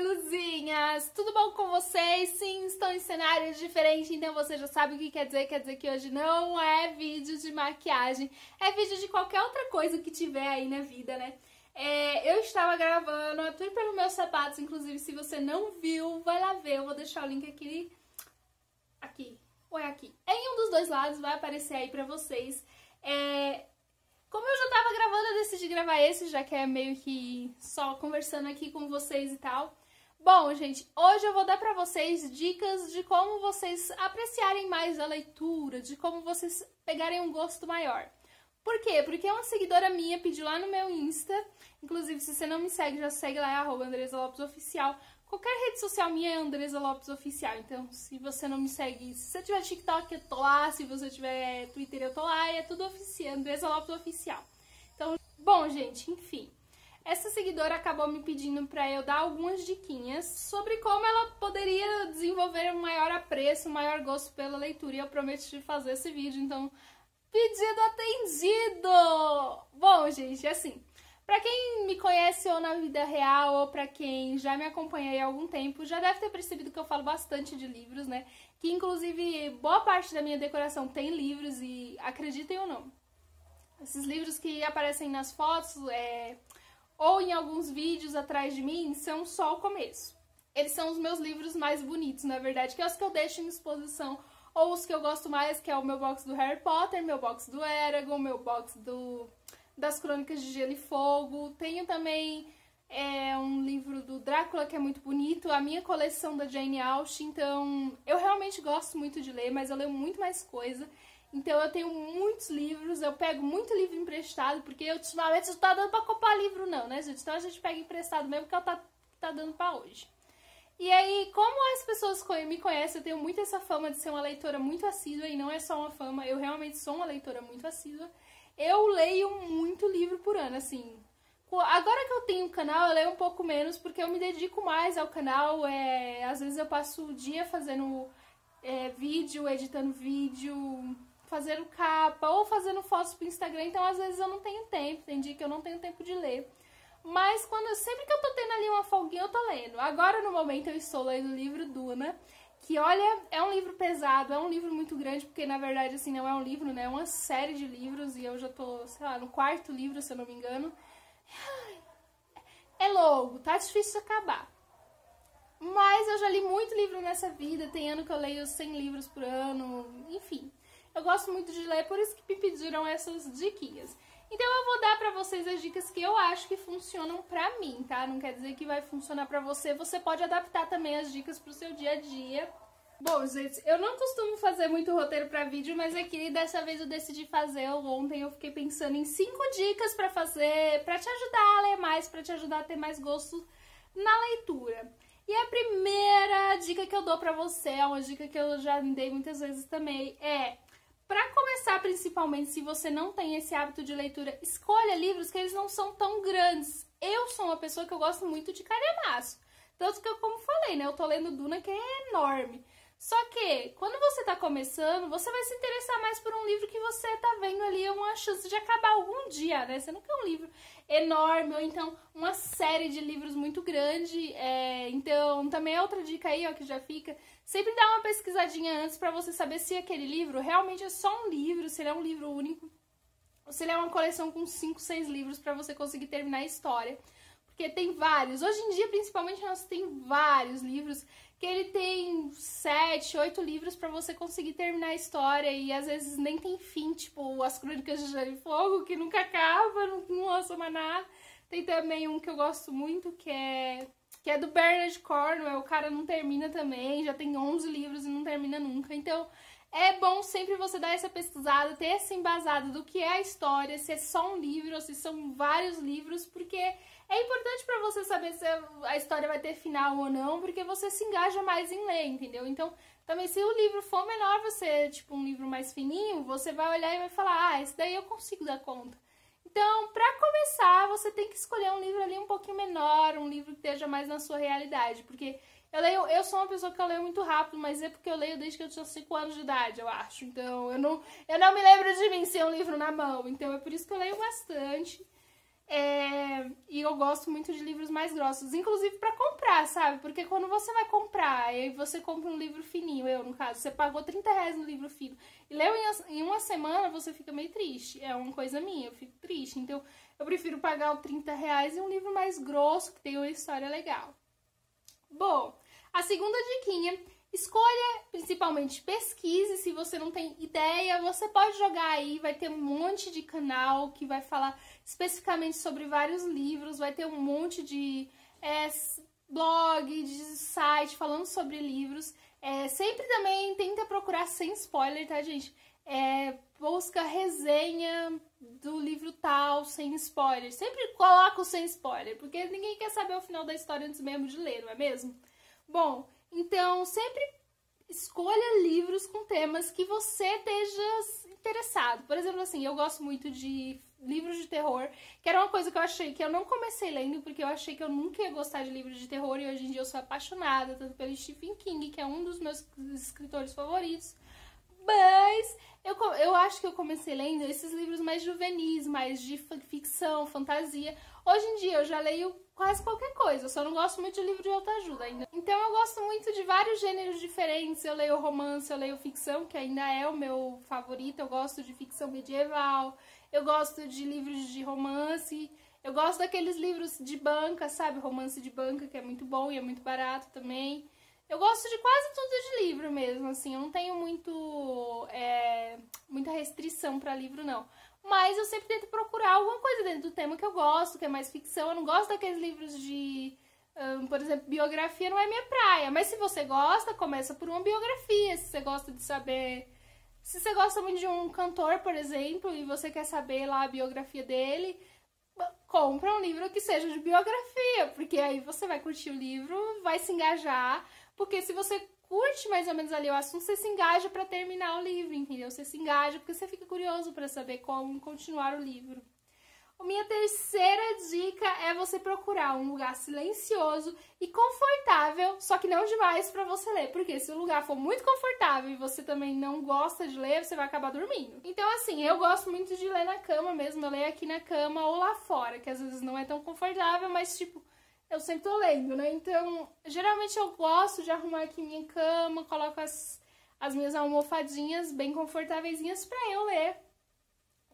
Oi, Luzinhas! Tudo bom com vocês? Sim, estou em cenário diferente, então você já sabe o que quer dizer. Quer dizer que hoje não é vídeo de maquiagem, é vídeo de qualquer outra coisa que tiver aí na vida, né? É, eu estava gravando a tripa pelos meus sapatos, inclusive se você não viu, vai lá ver, eu vou deixar o link aqui, aqui, ou é aqui. É em um dos dois lados vai aparecer aí pra vocês. É, como eu já tava gravando, eu decidi gravar esse, já que é meio que só conversando aqui com vocês e tal. Bom, gente, hoje eu vou dar para vocês dicas de como vocês apreciarem mais a leitura, de como vocês pegarem um gosto maior. Por quê? Porque uma seguidora minha pediu lá no meu Insta, inclusive se você não me segue, já segue lá, é arroba Andresa Lopes Oficial. Qualquer rede social minha é Andresa Lopes Oficial, então se você não me segue, se você tiver TikTok eu tô lá, se você tiver Twitter eu tô lá, é tudo oficial, Andresa Lopes Oficial. Então, bom gente, enfim, essa seguidora acabou me pedindo para eu dar algumas diquinhas sobre como ela poderia desenvolver um maior apreço, um maior gosto pela leitura. E eu prometi fazer esse vídeo, então pedido atendido! Bom, gente, é assim, para quem me conhece ou na vida real ou para quem já me acompanha há algum tempo, já deve ter percebido que eu falo bastante de livros, né? Que inclusive boa parte da minha decoração tem livros e acreditem ou não, esses livros que aparecem nas fotos, é, ou em alguns vídeos atrás de mim, são só o começo. Eles são os meus livros mais bonitos, na verdade, que é os que eu deixo em exposição, ou os que eu gosto mais, que é o meu box do Harry Potter, meu box do Eragon, meu box do das Crônicas de Gelo e Fogo. Tenho também é um livro do Drácula que é muito bonito, a minha coleção da Jane Austen, então eu realmente gosto muito de ler, mas eu leio muito mais coisa. Então eu tenho muitos livros, eu pego muito livro emprestado, porque ultimamente não tá dando pra comprar livro não, né, gente? Então a gente pega emprestado mesmo, que é o tá, tá dando pra hoje. E aí, como as pessoas me conhecem, eu tenho muito essa fama de ser uma leitora muito assídua, e não é só uma fama, eu realmente sou uma leitora muito assídua. Eu leio muito livro por ano, assim. Agora que eu tenho um canal, eu leio um pouco menos, porque eu me dedico mais ao canal. É... Às vezes eu passo o dia fazendo é, vídeo, editando vídeo, fazendo capa ou fazendo fotos pro Instagram, então às vezes eu não tenho tempo, tem dia que eu não tenho tempo de ler. Mas quando sempre que eu tô tendo ali uma folguinha, eu tô lendo. Agora, no momento, eu estou lendo o livro Duna, que olha, é um livro pesado, é um livro muito grande, porque na verdade, assim, não é um livro, né? É uma série de livros e eu já tô, sei lá, no quarto livro, se eu não me engano. É longo, tá difícil de acabar. Mas eu já li muito livro nessa vida, tem ano que eu leio 100 livros por ano, enfim. Eu gosto muito de ler, por isso que me pediram essas diquinhas. Então eu vou dar para vocês as dicas que eu acho que funcionam para mim, tá? Não quer dizer que vai funcionar para você, você pode adaptar também as dicas pro seu dia a dia. Bom, gente, eu não costumo fazer muito roteiro para vídeo, mas aqui é dessa vez eu decidi fazer. ontem eu fiquei pensando em cinco dicas para fazer, para te ajudar a ler mais, para te ajudar a ter mais gosto na leitura. E a primeira dica que eu dou para você, é uma dica que eu já dei muitas vezes também, é para começar, principalmente, se você não tem esse hábito de leitura, escolha livros que eles não são tão grandes. Eu sou uma pessoa que eu gosto muito de calhamaço. Tanto que eu, como falei, né? Eu tô lendo Duna, que é enorme. Só que, quando você está começando, você vai se interessar mais por um livro que você está vendo ali é uma chance de acabar algum dia, né? Você não quer é um livro enorme ou então uma série de livros muito grande. É... Então, também é outra dica aí, ó, que já fica. Sempre dá uma pesquisadinha antes para você saber se aquele livro realmente é só um livro, se ele é um livro único, ou se ele é uma coleção com 5, 6 livros para você conseguir terminar a história. Porque tem vários. Hoje em dia, principalmente, nós tem vários livros que ele tem sete, oito livros para você conseguir terminar a história e às vezes nem tem fim, tipo as Crônicas de Gelo e Fogo, que nunca acaba, não, não lança mais nada. Tem também um que eu gosto muito que é que é do Bernard Cornwell, o cara não termina também, já tem 11 livros e não termina nunca. Então, é bom sempre você dar essa pesquisada, ter esse embasado do que é a história, se é só um livro ou se são vários livros, porque é importante para você saber se a história vai ter final ou não, porque você se engaja mais em ler, entendeu? Então, também se o livro for menor, você, tipo, um livro mais fininho, você vai olhar e vai falar: "Ah, esse daí eu consigo dar conta". Então, para começar, você tem que escolher um livro ali um pouquinho menor, um livro que esteja mais na sua realidade, porque eu leio, eu sou uma pessoa que eu leio muito rápido, mas é porque eu leio desde que eu tinha 5 anos de idade, eu acho. Então, eu não, eu não me lembro de mim ser um livro na mão, então é por isso que eu leio bastante. É, e eu gosto muito de livros mais grossos, inclusive para comprar, sabe? Porque quando você vai comprar e você compra um livro fininho, caso, você pagou 30 reais no livro filho e leu em uma semana, você fica meio triste. É uma coisa minha, eu fico triste. Então, eu prefiro pagar os 30 reais em um livro mais grosso, que tem uma história legal. Bom, a segunda diquinha, escolha principalmente pesquise. Se você não tem ideia, você pode jogar aí, vai ter um monte de canal que vai falar especificamente sobre vários livros, vai ter um monte de... É, blog, de site falando sobre livros. É, sempre também tenta procurar sem spoiler, tá, gente? É, busca resenha do livro tal sem spoiler. Sempre coloca o sem spoiler, porque ninguém quer saber o final da história antes mesmo de ler, não é mesmo? Bom, então sempre escolha livros com temas que você esteja interessado. Por exemplo, assim, eu gosto muito de livros de terror, que era uma coisa que eu achei que eu não comecei lendo porque eu achei que eu nunca ia gostar de livros de terror e hoje em dia eu sou apaixonada tanto pelo Stephen King, que é um dos meus escritores favoritos, mas eu, eu acho que eu comecei lendo esses livros mais juvenis, mais de ficção, fantasia. Hoje em dia eu já leio quase qualquer coisa, eu só não gosto muito de livro de autoajuda ainda. Então eu gosto muito de vários gêneros diferentes, eu leio romance, eu leio ficção, que ainda é o meu favorito, eu gosto de ficção medieval, eu gosto de livros de romance, eu gosto daqueles livros de banca, sabe? Romance de banca, que é muito bom e é muito barato também. Eu gosto de quase tudo de livro mesmo, assim. Eu não tenho muito, é, muita restrição para livro, não. Mas eu sempre tento procurar alguma coisa dentro do tema que eu gosto, que é mais ficção. Eu não gosto daqueles livros de, um, por exemplo, biografia não é minha praia. Mas se você gosta, começa por uma biografia. Se você gosta de saber. Se você gosta muito de um cantor, por exemplo, e você quer saber lá a biografia dele, compra um livro que seja de biografia, porque aí você vai curtir o livro, vai se engajar, porque se você curte mais ou menos ali o assunto, você se engaja para terminar o livro, entendeu? Você se engaja porque você fica curioso para saber como continuar o livro. A minha terceira dica é você procurar um lugar silencioso e confortável, só que não demais para você ler, porque se o lugar for muito confortável e você também não gosta de ler, você vai acabar dormindo. Então assim, eu gosto muito de ler na cama mesmo, eu leio aqui na cama ou lá fora, que às vezes não é tão confortável, mas tipo, eu sempre tô lendo, né? Então, geralmente eu gosto de arrumar aqui minha cama, coloco as, as minhas almofadinhas bem confortáveiszinhas pra eu ler.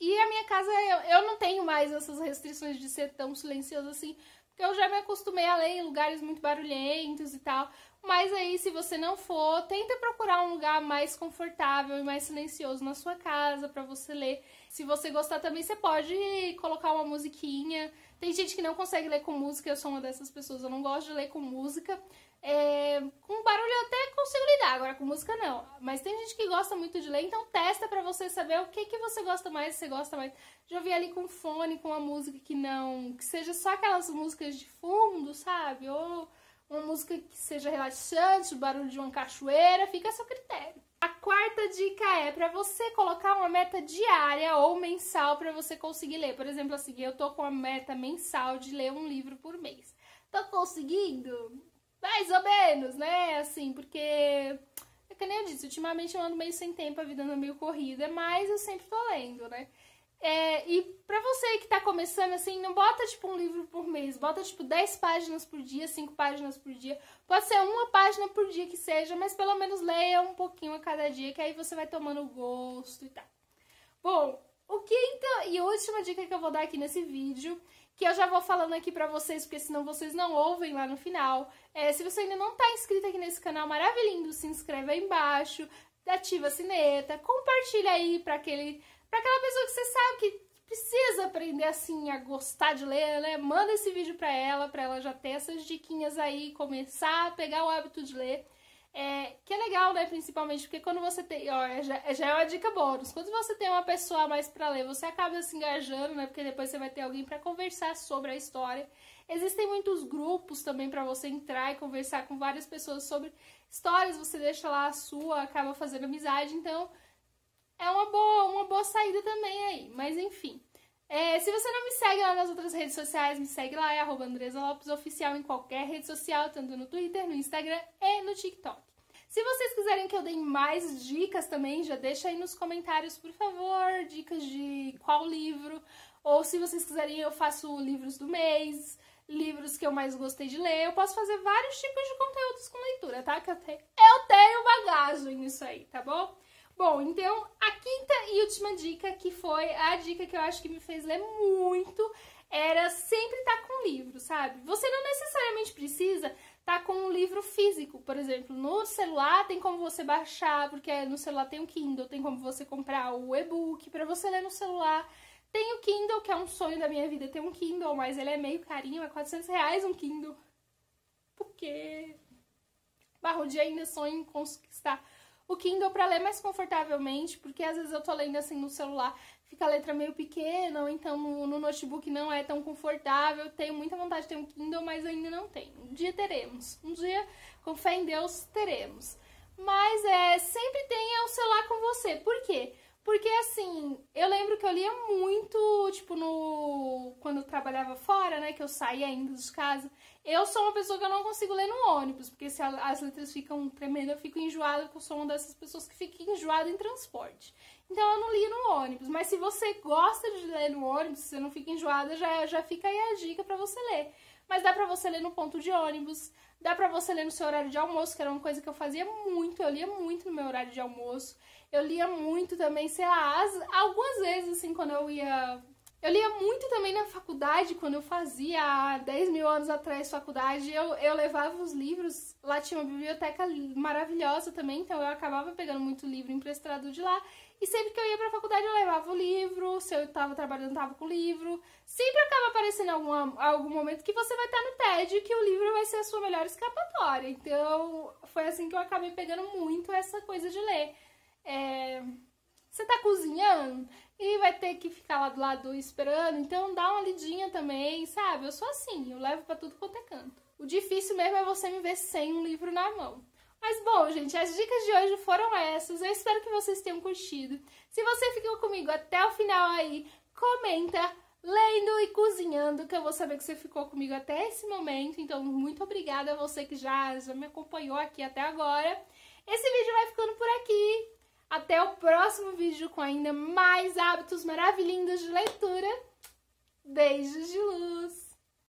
E a minha casa, eu, eu não tenho mais essas restrições de ser tão silenciosa assim, porque eu já me acostumei a ler em lugares muito barulhentos e tal. Mas aí, se você não for, tenta procurar um lugar mais confortável e mais silencioso na sua casa para você ler. Se você gostar também, você pode colocar uma musiquinha. Tem gente que não consegue ler com música, eu sou uma dessas pessoas, eu não gosto de ler com música. É, com barulho eu até consigo lidar, agora com música não. Mas tem gente que gosta muito de ler, então testa para você saber o que, que você gosta mais, se você gosta mais de ouvir ali com fone, com uma música que não... que seja só aquelas músicas de fundo, sabe? Ou uma música que seja relaxante, o barulho de uma cachoeira, fica a seu critério. A quarta dica é para você colocar uma meta diária ou mensal para você conseguir ler. Por exemplo, assim, eu tô com a meta mensal de ler um livro por mês. Tô conseguindo? Mais ou menos, né? Assim, porque é que nem eu disse, ultimamente eu ando meio sem tempo, a vida anda meio corrida, mas eu sempre tô lendo, né? É, e para você que tá começando, assim, não bota tipo um livro por mês, bota tipo 10 páginas por dia, 5 páginas por dia. Pode ser uma página por dia que seja, mas pelo menos leia um pouquinho a cada dia, que aí você vai tomando gosto e tal. Bom, o que então. E a última dica que eu vou dar aqui nesse vídeo, que eu já vou falando aqui pra vocês, porque senão vocês não ouvem lá no final. É, se você ainda não tá inscrito aqui nesse canal maravilhoso, se inscreve aí embaixo, ativa a sineta, compartilha aí pra aquele para aquela pessoa que você sabe que precisa aprender assim a gostar de ler, né? Manda esse vídeo para ela, para ela já ter essas diquinhas aí, começar a pegar o hábito de ler. É, que é legal, né? Principalmente porque quando você tem. Ó, é já, é, já é uma dica bônus. Quando você tem uma pessoa mais para ler, você acaba se engajando, né? Porque depois você vai ter alguém para conversar sobre a história. Existem muitos grupos também para você entrar e conversar com várias pessoas sobre histórias. Você deixa lá a sua, acaba fazendo amizade. Então, é uma boa, uma boa saída também aí. Mas enfim. É, se você não me segue lá nas outras redes sociais, me segue lá, é arroba Andresa Lopes Oficial em qualquer rede social, tanto no Twitter, no Instagram e no TikTok. Se vocês quiserem que eu dê mais dicas também, já deixa aí nos comentários, por favor, dicas de qual livro. Ou se vocês quiserem, eu faço livros do mês, livros que eu mais gostei de ler. Eu posso fazer vários tipos de conteúdos com leitura, tá? Que eu, eu tenho bagagem nisso aí, tá bom? Bom, então a quinta e última dica, que foi a dica que eu acho que me fez ler muito, era sempre estar tá com livro, sabe? Você não necessariamente precisa estar tá com um livro físico, por exemplo, no celular tem como você baixar, porque é, no celular tem o Kindle, tem como você comprar o e-book para você ler no celular. Tem o Kindle, que é um sonho da minha vida ter um Kindle, mas ele é meio carinho, é 400 reais um Kindle. Porque Barro de ainda sonho em conquistar o Kindle para ler mais confortavelmente, porque às vezes eu tô lendo assim no celular, fica a letra meio pequena, ou então no, no notebook não é tão confortável. Tenho muita vontade de ter um Kindle, mas ainda não tenho. Um dia teremos. Um dia, com fé em Deus, teremos. Mas é, sempre tenha é o celular com você. Por quê? Porque assim, eu lembro que eu lia muito, tipo, no quando eu trabalhava fora, né, que eu saía ainda de casa, eu sou uma pessoa que eu não consigo ler no ônibus, porque se a, as letras ficam tremendo, eu fico enjoada, porque eu sou uma dessas pessoas que fica enjoada em transporte. Então eu não li no ônibus, mas se você gosta de ler no ônibus, se você não fica enjoada, já, já fica aí a dica para você ler. Mas dá pra você ler no ponto de ônibus, dá pra você ler no seu horário de almoço, que era uma coisa que eu fazia muito, eu lia muito no meu horário de almoço. Eu lia muito também, sei lá, as, algumas vezes, assim, quando eu ia eu lia muito também na faculdade, quando eu fazia 10 mil anos atrás faculdade, eu, eu levava os livros, lá tinha uma biblioteca maravilhosa também, então eu acabava pegando muito livro emprestado de lá. E sempre que eu ia pra faculdade eu levava o livro, se eu tava trabalhando, tava com o livro. Sempre acaba aparecendo algum algum momento que você vai estar tá no TED que o livro vai ser a sua melhor escapatória. Então foi assim que eu acabei pegando muito essa coisa de ler. É... Você tá cozinhando e vai ter que ficar lá do lado esperando, então dá uma lidinha também, sabe? Eu sou assim, eu levo para tudo quanto é canto. O difícil mesmo é você me ver sem um livro na mão. Mas bom, gente, as dicas de hoje foram essas. Eu espero que vocês tenham curtido. Se você ficou comigo até o final aí, comenta lendo e cozinhando, que eu vou saber que você ficou comigo até esse momento. Então, muito obrigada a você que já, já me acompanhou aqui até agora. Esse vídeo vai ficando por aqui. Até o próximo vídeo com ainda mais hábitos maravilhosos de leitura. Beijos de luz!